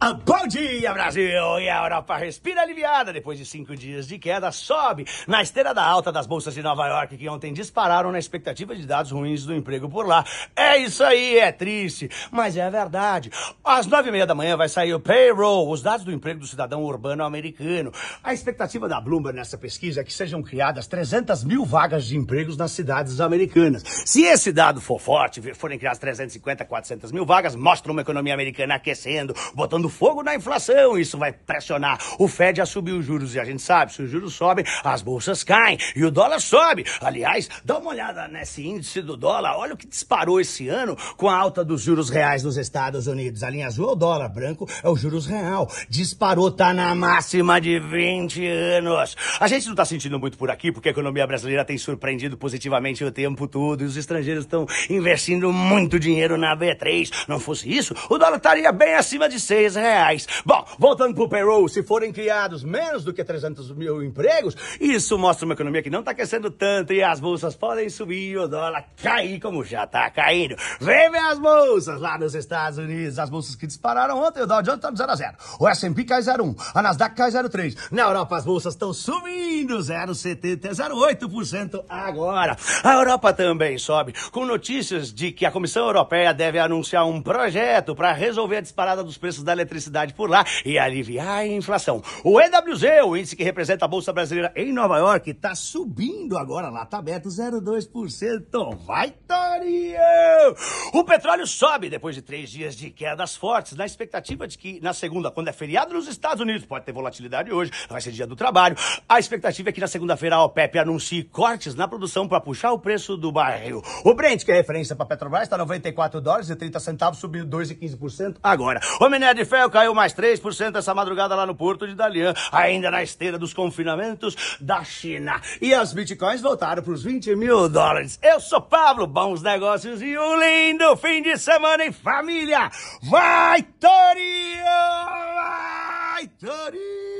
Ah, bom dia, Brasil! E a Europa respira aliviada depois de cinco dias de queda, sobe na esteira da alta das bolsas de Nova York, que ontem dispararam na expectativa de dados ruins do emprego por lá. É isso aí, é triste, mas é verdade. Às nove e meia da manhã vai sair o payroll, os dados do emprego do cidadão urbano americano. A expectativa da Bloomberg nessa pesquisa é que sejam criadas 300 mil vagas de empregos nas cidades americanas. Se esse dado for forte, forem criadas 350, 400 mil vagas, mostra uma economia americana aquecendo, botando fogo na inflação. Isso vai pressionar o Fed a subir os juros. E a gente sabe, se os juros sobem, as bolsas caem e o dólar sobe. Aliás, dá uma olhada nesse índice do dólar. Olha o que disparou esse ano com a alta dos juros reais nos Estados Unidos. A linha azul é o dólar, branco é o juros real. Disparou, tá na máxima de 20 anos. A gente não tá sentindo muito por aqui porque a economia brasileira tem surpreendido positivamente o tempo todo e os estrangeiros estão investindo muito dinheiro na B3. Não fosse isso, o dólar estaria bem acima de 100 reais. Bom, voltando para o payroll, se forem criados menos do que 300 mil empregos, isso mostra uma economia que não está crescendo tanto e as bolsas podem subir e o dólar cair como já está caindo. Vem ver as bolsas lá nos Estados Unidos, as bolsas que dispararam ontem, o Dow Jones está no 0 a 0. O S&P cai 0,1, a Nasdaq cai 0,3. Na Europa as bolsas estão subindo 0,70, 0,8% agora. A Europa também sobe, com notícias de que a Comissão Europeia deve anunciar um projeto para resolver a disparada dos preços da eletricidade por lá e aliviar a inflação. O EWZ, o índice que representa a Bolsa Brasileira em Nova York, está subindo agora lá, tá aberto 0,2%. Vai, Torinho! O petróleo sobe depois de três dias de quedas fortes, na expectativa de que na segunda, quando é feriado nos Estados Unidos, pode ter volatilidade hoje, vai ser dia do trabalho. A expectativa é que na segunda-feira a OPEP anuncie cortes na produção para puxar o preço do barril. O Brent, que é referência para Petrobras, está 94 dólares e 30 centavos, subiu 2,15% agora. O minério de ferro caiu mais 3% essa madrugada lá no porto de Dalian, ainda na esteira dos confinamentos da China. E as bitcoins voltaram para os 20 mil dólares. Eu sou Pablo, bons negócios e um lindo fim de semana em família. Vai, Torinho! Vai, Torinho!